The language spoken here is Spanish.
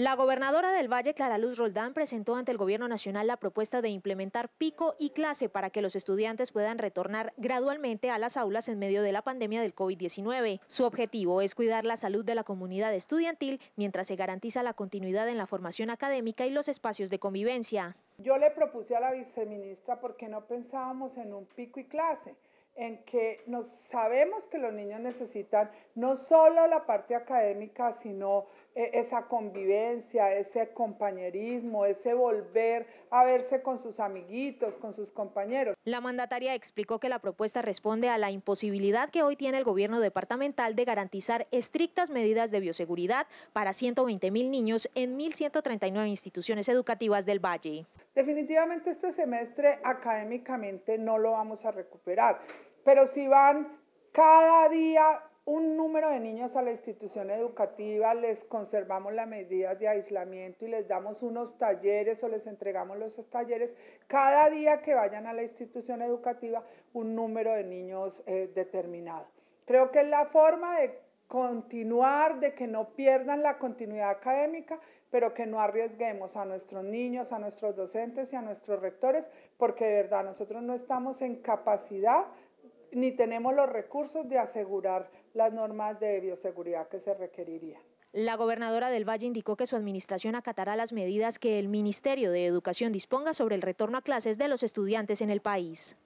La gobernadora del Valle, Clara Luz Roldán, presentó ante el Gobierno Nacional la propuesta de implementar pico y clase para que los estudiantes puedan retornar gradualmente a las aulas en medio de la pandemia del COVID-19. Su objetivo es cuidar la salud de la comunidad estudiantil mientras se garantiza la continuidad en la formación académica y los espacios de convivencia. Yo le propuse a la viceministra porque no pensábamos en un pico y clase, en que nos sabemos que los niños necesitan no solo la parte académica, sino eh, esa convivencia, ese compañerismo, ese volver a verse con sus amiguitos, con sus compañeros. La mandataria explicó que la propuesta responde a la imposibilidad que hoy tiene el gobierno departamental de garantizar estrictas medidas de bioseguridad para 120 mil niños en 1.139 instituciones educativas del Valle. Definitivamente este semestre académicamente no lo vamos a recuperar pero si van cada día un número de niños a la institución educativa, les conservamos las medidas de aislamiento y les damos unos talleres o les entregamos los talleres. Cada día que vayan a la institución educativa, un número de niños eh, determinado. Creo que es la forma de continuar, de que no pierdan la continuidad académica, pero que no arriesguemos a nuestros niños, a nuestros docentes y a nuestros rectores, porque de verdad nosotros no estamos en capacidad ni tenemos los recursos de asegurar las normas de bioseguridad que se requerirían. La gobernadora del Valle indicó que su administración acatará las medidas que el Ministerio de Educación disponga sobre el retorno a clases de los estudiantes en el país.